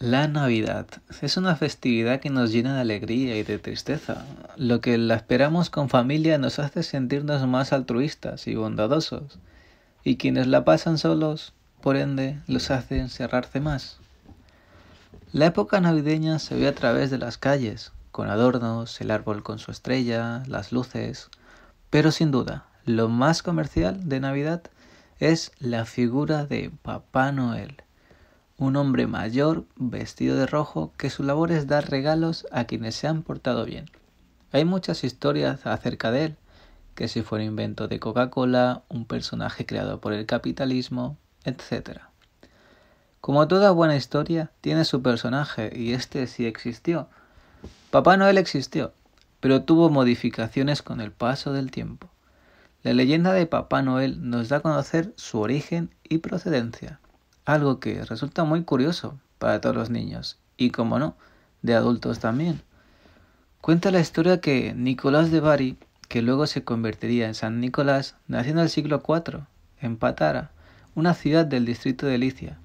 La Navidad es una festividad que nos llena de alegría y de tristeza. Lo que la esperamos con familia nos hace sentirnos más altruistas y bondadosos, y quienes la pasan solos, por ende, los hace encerrarse más. La época navideña se ve a través de las calles, con adornos, el árbol con su estrella, las luces, pero sin duda, lo más comercial de Navidad es la figura de Papá Noel un hombre mayor vestido de rojo que su labor es dar regalos a quienes se han portado bien. Hay muchas historias acerca de él, que si fue invento de Coca-Cola, un personaje creado por el capitalismo, etc. Como toda buena historia, tiene su personaje y este sí existió. Papá Noel existió, pero tuvo modificaciones con el paso del tiempo. La leyenda de Papá Noel nos da a conocer su origen y procedencia algo que resulta muy curioso para todos los niños y, como no, de adultos también. Cuenta la historia que Nicolás de Bari, que luego se convertiría en San Nicolás, nació en el siglo IV, en Patara, una ciudad del distrito de Licia,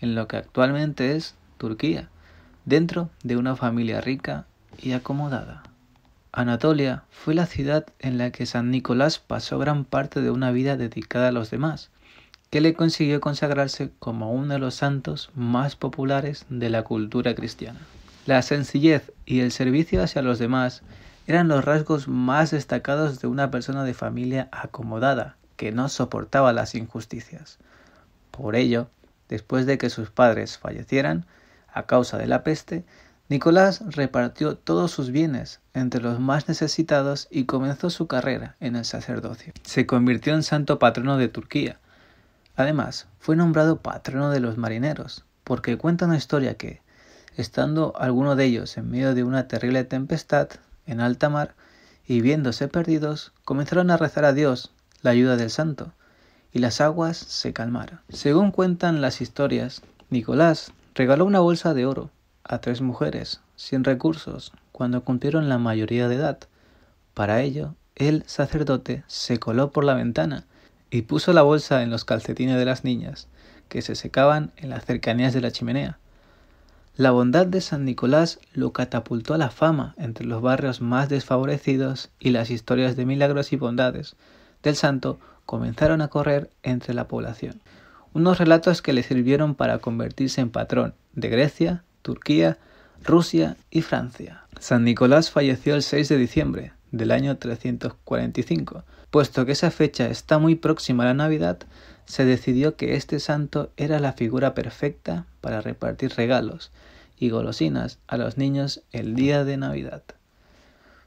en lo que actualmente es Turquía, dentro de una familia rica y acomodada. Anatolia fue la ciudad en la que San Nicolás pasó gran parte de una vida dedicada a los demás, que le consiguió consagrarse como uno de los santos más populares de la cultura cristiana. La sencillez y el servicio hacia los demás eran los rasgos más destacados de una persona de familia acomodada que no soportaba las injusticias. Por ello, después de que sus padres fallecieran a causa de la peste, Nicolás repartió todos sus bienes entre los más necesitados y comenzó su carrera en el sacerdocio. Se convirtió en santo patrono de Turquía, Además, fue nombrado patrono de los marineros, porque cuenta una historia que, estando alguno de ellos en medio de una terrible tempestad, en alta mar, y viéndose perdidos, comenzaron a rezar a Dios la ayuda del santo, y las aguas se calmaron. Según cuentan las historias, Nicolás regaló una bolsa de oro a tres mujeres sin recursos cuando cumplieron la mayoría de edad. Para ello, el sacerdote se coló por la ventana y puso la bolsa en los calcetines de las niñas, que se secaban en las cercanías de la chimenea. La bondad de San Nicolás lo catapultó a la fama entre los barrios más desfavorecidos y las historias de milagros y bondades del santo comenzaron a correr entre la población. Unos relatos que le sirvieron para convertirse en patrón de Grecia, Turquía, Rusia y Francia. San Nicolás falleció el 6 de diciembre del año 345 Puesto que esa fecha está muy próxima a la Navidad, se decidió que este santo era la figura perfecta para repartir regalos y golosinas a los niños el día de Navidad.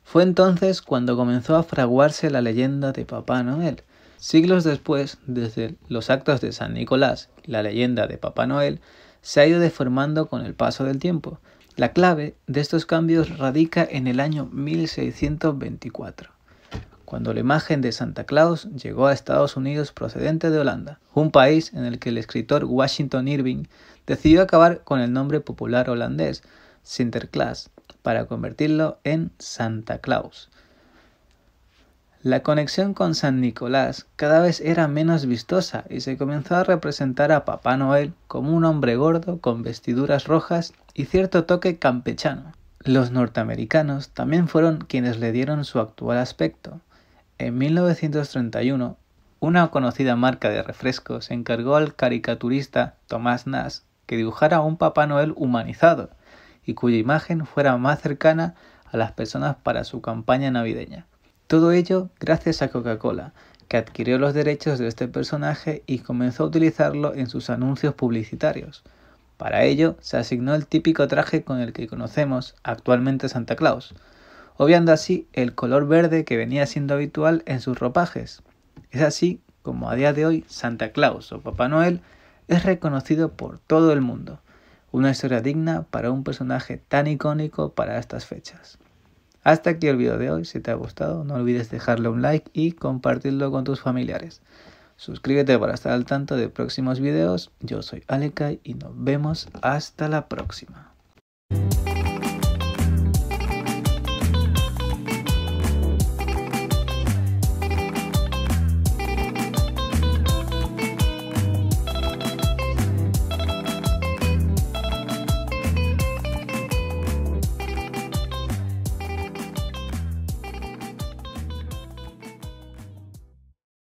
Fue entonces cuando comenzó a fraguarse la leyenda de Papá Noel. Siglos después, desde los actos de San Nicolás, la leyenda de Papá Noel se ha ido deformando con el paso del tiempo. La clave de estos cambios radica en el año 1624 cuando la imagen de Santa Claus llegó a Estados Unidos procedente de Holanda, un país en el que el escritor Washington Irving decidió acabar con el nombre popular holandés Sinterklaas para convertirlo en Santa Claus. La conexión con San Nicolás cada vez era menos vistosa y se comenzó a representar a Papá Noel como un hombre gordo con vestiduras rojas y cierto toque campechano. Los norteamericanos también fueron quienes le dieron su actual aspecto, en 1931, una conocida marca de refrescos encargó al caricaturista Tomás Nas que dibujara un Papá Noel humanizado y cuya imagen fuera más cercana a las personas para su campaña navideña. Todo ello gracias a Coca-Cola, que adquirió los derechos de este personaje y comenzó a utilizarlo en sus anuncios publicitarios. Para ello, se asignó el típico traje con el que conocemos actualmente Santa Claus, obviando así el color verde que venía siendo habitual en sus ropajes. Es así como a día de hoy Santa Claus o Papá Noel es reconocido por todo el mundo, una historia digna para un personaje tan icónico para estas fechas. Hasta aquí el video de hoy, si te ha gustado no olvides dejarle un like y compartirlo con tus familiares. Suscríbete para estar al tanto de próximos videos, yo soy Alekai y nos vemos hasta la próxima.